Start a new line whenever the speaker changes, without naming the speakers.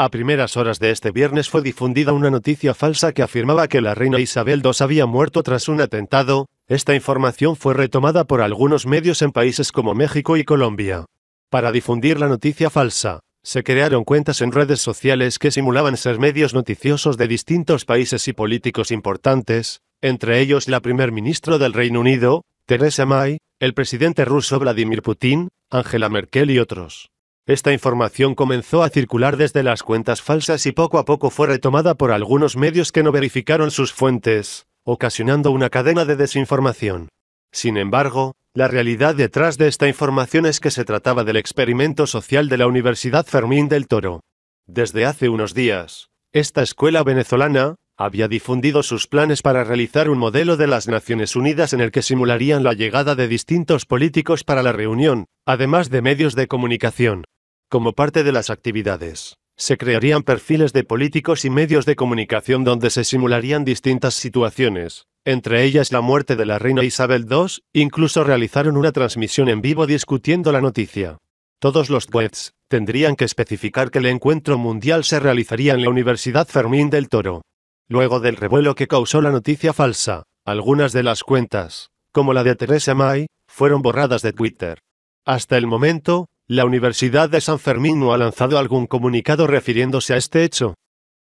A primeras horas de este viernes fue difundida una noticia falsa que afirmaba que la reina Isabel II había muerto tras un atentado. Esta información fue retomada por algunos medios en países como México y Colombia. Para difundir la noticia falsa, se crearon cuentas en redes sociales que simulaban ser medios noticiosos de distintos países y políticos importantes, entre ellos la primer ministro del Reino Unido, Theresa May, el presidente ruso Vladimir Putin, Angela Merkel y otros. Esta información comenzó a circular desde las cuentas falsas y poco a poco fue retomada por algunos medios que no verificaron sus fuentes, ocasionando una cadena de desinformación. Sin embargo, la realidad detrás de esta información es que se trataba del experimento social de la Universidad Fermín del Toro. Desde hace unos días, esta escuela venezolana había difundido sus planes para realizar un modelo de las Naciones Unidas en el que simularían la llegada de distintos políticos para la reunión, además de medios de comunicación. Como parte de las actividades, se crearían perfiles de políticos y medios de comunicación donde se simularían distintas situaciones, entre ellas la muerte de la reina Isabel II, incluso realizaron una transmisión en vivo discutiendo la noticia. Todos los tweets tendrían que especificar que el encuentro mundial se realizaría en la Universidad Fermín del Toro. Luego del revuelo que causó la noticia falsa, algunas de las cuentas, como la de Teresa May, fueron borradas de Twitter. Hasta el momento, la Universidad de San Fermín no ha lanzado algún comunicado refiriéndose a este hecho.